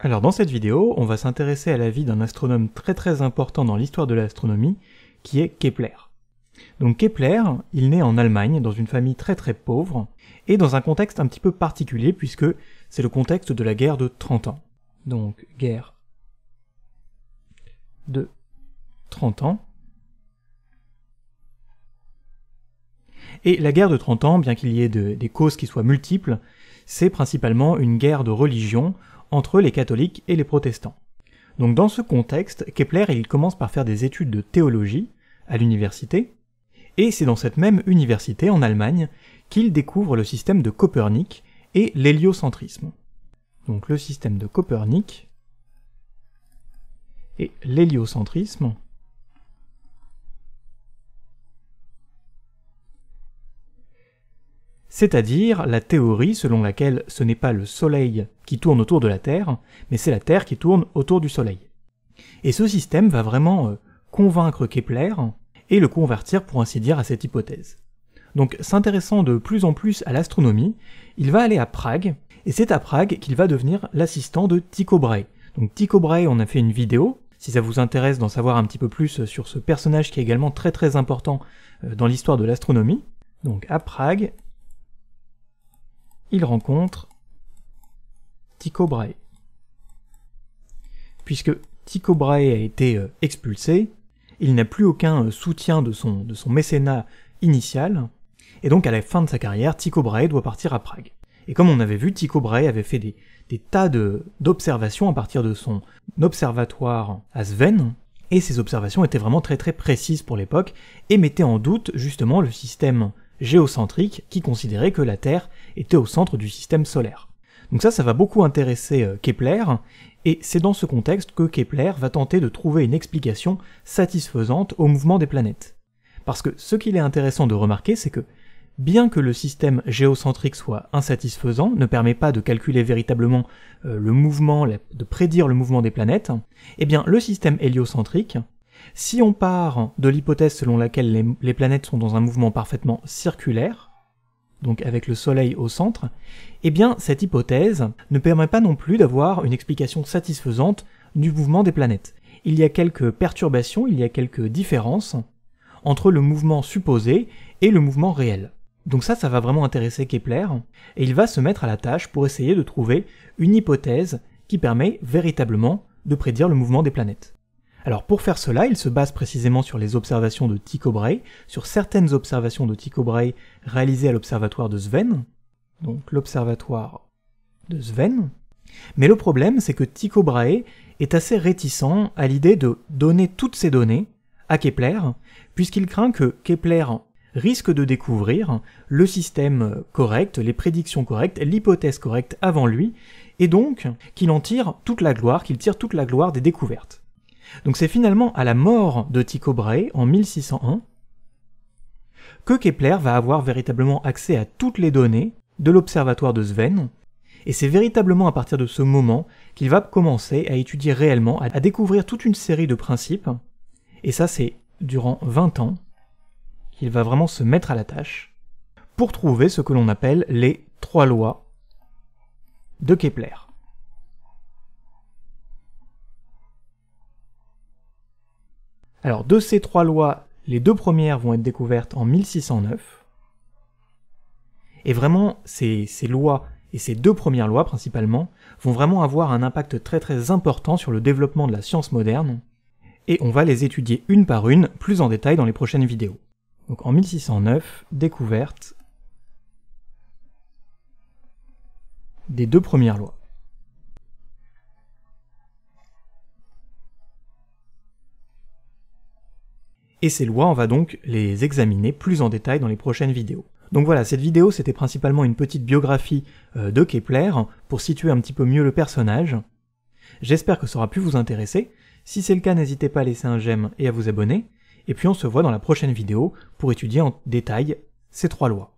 Alors dans cette vidéo, on va s'intéresser à la vie d'un astronome très très important dans l'histoire de l'astronomie, qui est Kepler. Donc Kepler, il naît en Allemagne, dans une famille très très pauvre, et dans un contexte un petit peu particulier, puisque c'est le contexte de la guerre de 30 ans. Donc guerre de 30 ans, Et la guerre de 30 ans, bien qu'il y ait des causes qui soient multiples, c'est principalement une guerre de religion entre les catholiques et les protestants. Donc dans ce contexte, Kepler il commence par faire des études de théologie à l'université, et c'est dans cette même université en Allemagne qu'il découvre le système de Copernic et l'héliocentrisme. Donc le système de Copernic et l'héliocentrisme, c'est-à-dire la théorie selon laquelle ce n'est pas le Soleil qui tourne autour de la Terre, mais c'est la Terre qui tourne autour du Soleil. Et ce système va vraiment euh, convaincre Kepler et le convertir pour ainsi dire à cette hypothèse. Donc s'intéressant de plus en plus à l'astronomie, il va aller à Prague, et c'est à Prague qu'il va devenir l'assistant de Tycho Brahe. Donc Tycho Brahe, on a fait une vidéo, si ça vous intéresse d'en savoir un petit peu plus sur ce personnage qui est également très très important euh, dans l'histoire de l'astronomie. Donc à Prague, il rencontre Tycho Brahe. Puisque Tycho Brahe a été euh, expulsé, il n'a plus aucun euh, soutien de son, de son mécénat initial, et donc à la fin de sa carrière, Tycho Brahe doit partir à Prague. Et comme on avait vu, Tycho Brahe avait fait des, tas d'observations à partir de son observatoire à Sven, et ces observations étaient vraiment très très précises pour l'époque, et mettaient en doute justement le système géocentrique qui considérait que la Terre était au centre du système solaire. Donc ça, ça va beaucoup intéresser euh, Kepler, et c'est dans ce contexte que Kepler va tenter de trouver une explication satisfaisante au mouvement des planètes. Parce que ce qu'il est intéressant de remarquer, c'est que bien que le système géocentrique soit insatisfaisant, ne permet pas de calculer véritablement euh, le mouvement, de prédire le mouvement des planètes, eh bien le système héliocentrique si on part de l'hypothèse selon laquelle les, planètes sont dans un mouvement parfaitement circulaire, donc avec le Soleil au centre, eh bien cette hypothèse ne permet pas non plus d'avoir une explication satisfaisante du mouvement des planètes. Il y a quelques perturbations, il y a quelques différences entre le mouvement supposé et le mouvement réel. Donc ça, ça va vraiment intéresser Kepler, et il va se mettre à la tâche pour essayer de trouver une hypothèse qui permet véritablement de prédire le mouvement des planètes. Alors pour faire cela, il se base précisément sur les observations de Tycho Brahe, sur certaines observations de Tycho Brahe réalisées à l'observatoire de Sven, donc l'observatoire de Sven. Mais le problème, c'est que Tycho Brahe est assez réticent à l'idée de donner toutes ces données à Kepler, puisqu'il craint que Kepler risque de découvrir le système correct, les prédictions correctes, l'hypothèse correcte avant lui, et donc qu'il en tire toute la gloire, qu'il tire toute la gloire des découvertes. Donc c'est finalement à la mort de Tycho Brahe en 1601 que Kepler va avoir véritablement accès à toutes les données de l'observatoire de Sven, et c'est véritablement à partir de ce moment qu'il va commencer à étudier réellement, à découvrir toute une série de principes, et ça c'est durant 20 ans qu'il va vraiment se mettre à la tâche pour trouver ce que l'on appelle les trois lois de Kepler. Alors de ces trois lois, les deux premières vont être découvertes en 1609. Et vraiment, ces, lois et ces deux premières lois principalement vont vraiment avoir un impact très très important sur le développement de la science moderne, et on va les étudier une par une plus en détail dans les prochaines vidéos. Donc en 1609, découverte des deux premières lois. Et ces lois, on va donc les examiner plus en détail dans les prochaines vidéos. Donc voilà, cette vidéo c'était principalement une petite biographie euh, de Kepler, pour situer un petit peu mieux le personnage. J'espère que ça aura pu vous intéresser, si c'est le cas n'hésitez pas à laisser un j'aime et à vous abonner, et puis on se voit dans la prochaine vidéo pour étudier en détail ces trois lois.